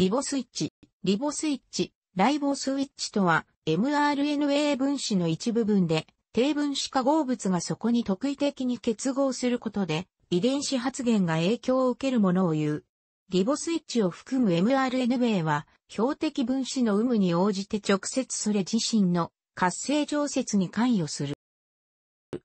リボスイッチ。リボスイッチ、ライボスイッチとは、mRNA 分子の一部分で、低分子化合物がそこに特異的に結合することで、遺伝子発現が影響を受けるものを言う。リボスイッチを含む mRNA は、標的分子の有無に応じて直接それ自身の活性常設に関与する。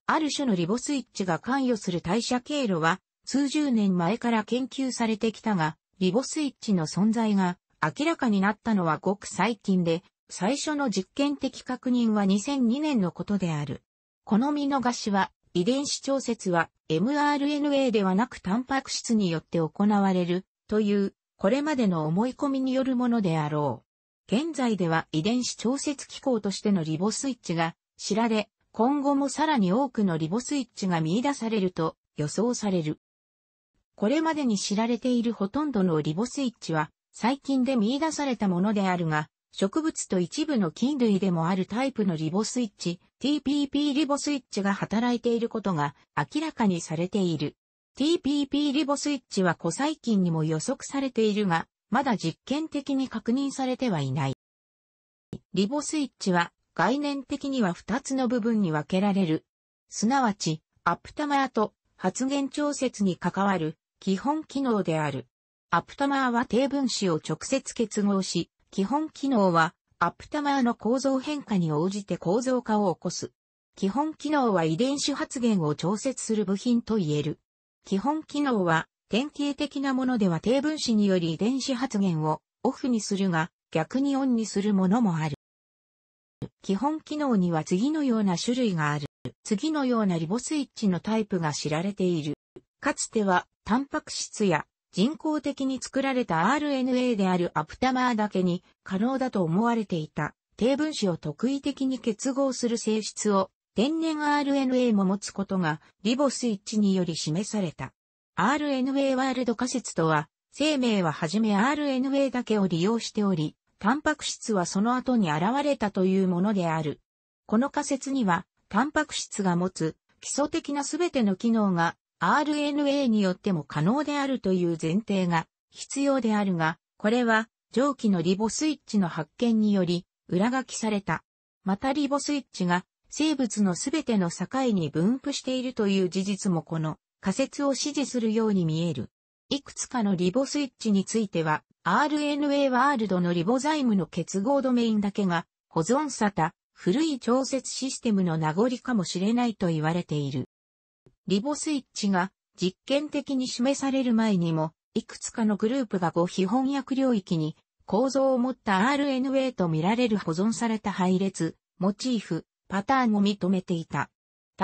ある種のリボスイッチが関与する代謝経路は、数十年前から研究されてきたが、リボスイッチの存在が明らかになったのはごく最近で、最初の実験的確認は2002年のことである。この見逃しは、遺伝子調節は mRNA ではなくタンパク質によって行われるという、これまでの思い込みによるものであろう。現在では遺伝子調節機構としてのリボスイッチが知られ、今後もさらに多くのリボスイッチが見出されると予想される。これまでに知られているほとんどのリボスイッチは、最近で見出されたものであるが、植物と一部の菌類でもあるタイプのリボスイッチ、TPP リボスイッチが働いていることが明らかにされている。TPP リボスイッチは古細菌にも予測されているが、まだ実験的に確認されてはいない。リボスイッチは概念的には2つの部分に分けられる。すなわち、アプタマーと発言調節に関わる基本機能である。アプタマーは低分子を直接結合し、基本機能はアプタマーの構造変化に応じて構造化を起こす。基本機能は遺伝子発現を調節する部品と言える。基本機能は典型的なものでは低分子により遺伝子発現をオフにするが逆にオンにするものもある。基本機能には次のような種類がある。次のようなリボスイッチのタイプが知られている。かつては、タンパク質や人工的に作られた RNA であるアプタマーだけに可能だと思われていた、低分子を特異的に結合する性質を天然 RNA も持つことがリボスチにより示された。RNA ワールド仮説とは、生命ははじめ RNA だけを利用しており、タンパク質はその後に現れたというものである。この仮説には、タンパク質が持つ基礎的なすべての機能が RNA によっても可能であるという前提が必要であるが、これは上記のリボスイッチの発見により裏書きされた。またリボスイッチが生物のすべての境に分布しているという事実もこの仮説を支持するように見える。いくつかのリボスイッチについては、RNA ワールドのリボザイムの結合ドメインだけが保存さた古い調節システムの名残かもしれないと言われている。リボスイッチが実験的に示される前にも、いくつかのグループが5非翻訳領域に構造を持った RNA と見られる保存された配列、モチーフ、パターンを認めていた。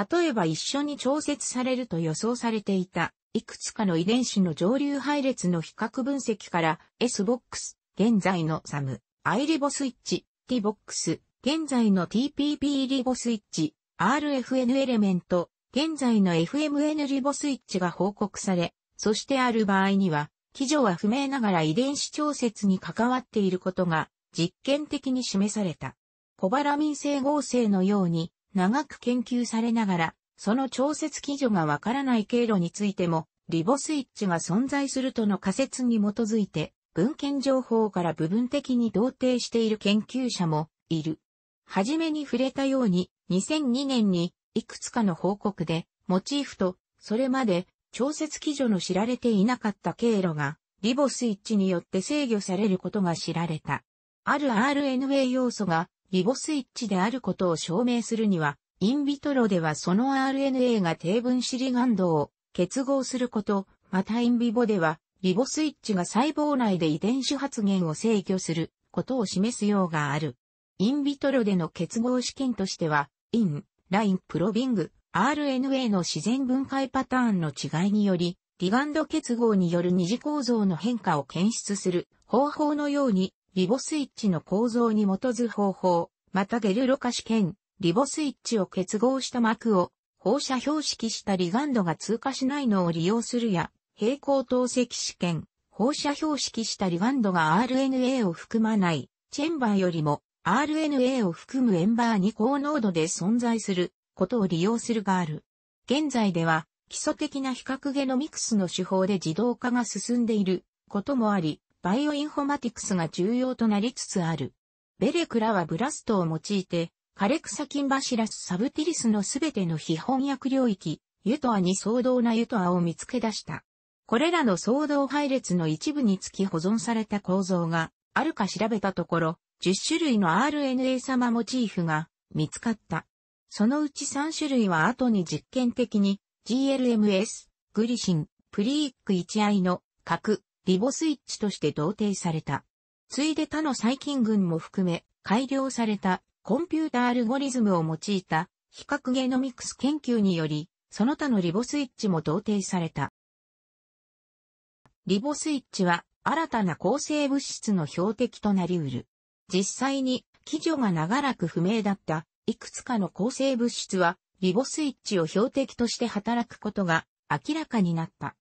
例えば一緒に調節されると予想されていた、いくつかの遺伝子の上流配列の比較分析から SBOX、現在の SAM、I リボスイッチ、TBOX、現在の TPP リボスイッチ、RFN エレメント、現在の FMN リボスイッチが報告され、そしてある場合には、基準は不明ながら遺伝子調節に関わっていることが実験的に示された。コバラミン性合成のように長く研究されながら、その調節基準がわからない経路についても、リボスイッチが存在するとの仮説に基づいて、文献情報から部分的に同定している研究者もいる。はじめに触れたように、2002年にいくつかの報告で、モチーフと、それまで、調節基準の知られていなかった経路が、リボスイッチによって制御されることが知られた。ある RNA 要素が、リボスイッチであることを証明するには、インビトロではその RNA が低分子リガンドを結合すること、またインビボでは、リボスイッチが細胞内で遺伝子発現を制御することを示すようがある。インビトロでの結合試験としては、イン、ラインプロビング、RNA の自然分解パターンの違いにより、リガンド結合による二次構造の変化を検出する方法のように、リボスイッチの構造に基づ方法、またゲルロ化試験、リボスイッチを結合した膜を放射標識したリガンドが通過しないのを利用するや、平行透析試験、放射標識したリガンドが RNA を含まない、チェンバーよりも RNA を含むエンバーに高濃度で存在することを利用するがある。現在では基礎的な比較ゲノミクスの手法で自動化が進んでいることもあり、バイオインフォマティクスが重要となりつつある。ベレクラはブラストを用いて、カレクサキンバシラスサブティリスのすべての非翻訳領域、ユトアに相当なユトアを見つけ出した。これらの相当配列の一部につき保存された構造があるか調べたところ、10種類の RNA 様モチーフが見つかった。そのうち3種類は後に実験的に GLMS、グリシン、プリーク 1i の核、リボスイッチとして同定された。ついで他の細菌群も含め改良されたコンピュータアルゴリズムを用いた比較ゲノミクス研究により、その他のリボスイッチも同定された。リボスイッチは新たな抗生物質の標的となりうる。実際に基準が長らく不明だったいくつかの構成物質はリボスイッチを標的として働くことが明らかになった。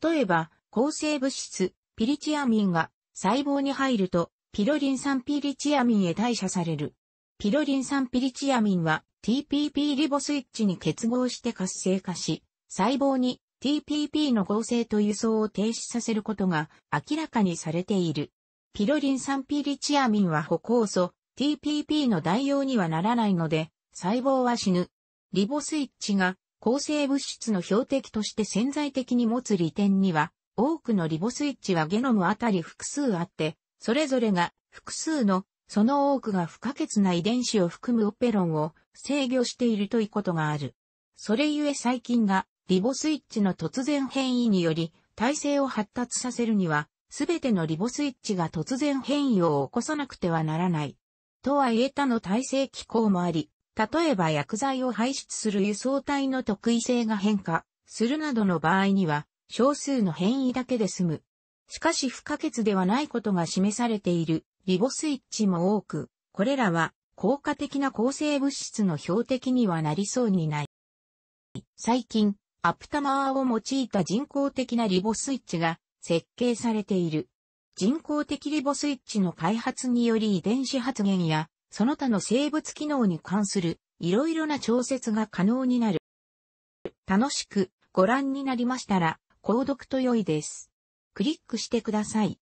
例えば、構成物質、ピリチアミンが細胞に入ると、ピロリン酸ピリチアミンへ代謝される。ピロリン酸ピリチアミンは TPP リボスイッチに結合して活性化し、細胞に TPP の合成と輸送を停止させることが明らかにされている。ピロリン酸ピリチアミンは歩酵素、TPP の代用にはならないので、細胞は死ぬ。リボスイッチが抗生物質の標的として潜在的に持つ利点には、多くのリボスイッチはゲノムあたり複数あって、それぞれが複数の、その多くが不可欠な遺伝子を含むオペロンを制御しているということがある。それゆえ細菌がリボスイッチの突然変異により体制を発達させるにはすべてのリボスイッチが突然変異を起こさなくてはならない。とはいえ他の耐性機構もあり、例えば薬剤を排出する輸送体の特異性が変化するなどの場合には、少数の変異だけで済む。しかし不可欠ではないことが示されているリボスイッチも多く、これらは効果的な抗生物質の標的にはなりそうにない。最近、アプタマーを用いた人工的なリボスイッチが設計されている。人工的リボスイッチの開発により遺伝子発現や、その他の生物機能に関する、いろいろな調節が可能になる。楽しくご覧になりましたら、購読と良いです。クリックしてください。